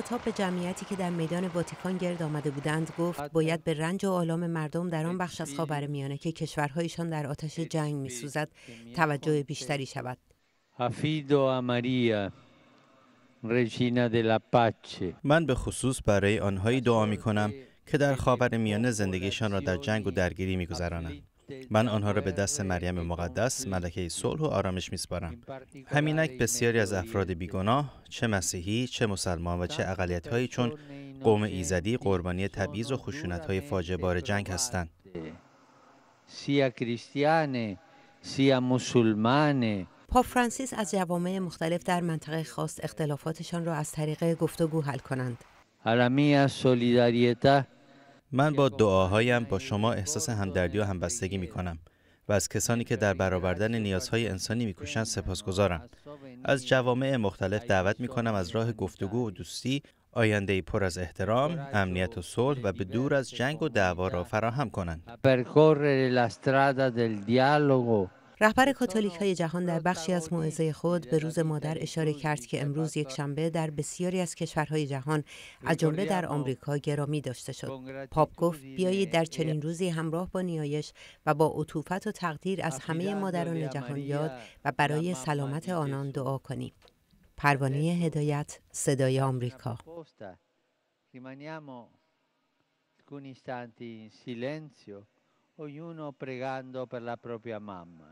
خطاب به جمعیتی که در میدان واتیکان گرد آمده بودند گفت باید به رنج و آلام مردم در آن بخش از میانه که کشورهایشان در آتش جنگ سوزد توجه بیشتری شود من به خصوص برای آنهایی دعا می کنم که در خاور میانه زندگیشان را در جنگ و درگیری می من آنها را به دست مریم مقدس ملکه صلح و آرامش میسپارم همینک بسیاری از افراد بیگناه چه مسیحی چه مسلمان و چه اقلیتهایی چون قوم ایزدی قربانی تبعیض و خشونت‌های بار جنگ هستند سیا کریستیانه سیا مسلمانه فرانسیس از جوامع مختلف در منطقه خواست اختلافاتشان را از طریق گفتگو حل کنند. من با دعاهایم با شما احساس همدردی و همبستگی می کنم و از کسانی که در برآوردن نیازهای انسانی می سپاسگزارم. از جوامع مختلف دعوت می کنم از راه گفتگو و دوستی آینده پر از احترام، امنیت و صلح و به دور از جنگ و دعوا را فراهم کنند. رهبر کاتولیک های جهان در بخشی از موعظه خود به روز مادر اشاره کرد که امروز یک شنبه در بسیاری از کشورهای جهان از جمله در آمریکا گرامی داشته شد. پاپ گفت بیایید در چنین روزی همراه با نیایش و با عطوفت و تقدیر از همه مادران جهان یاد و برای سلامت آنان دعا کنیم. پروانه هدایت صدای آمریکا in silenzio, ognuno pregando per la propria mamma.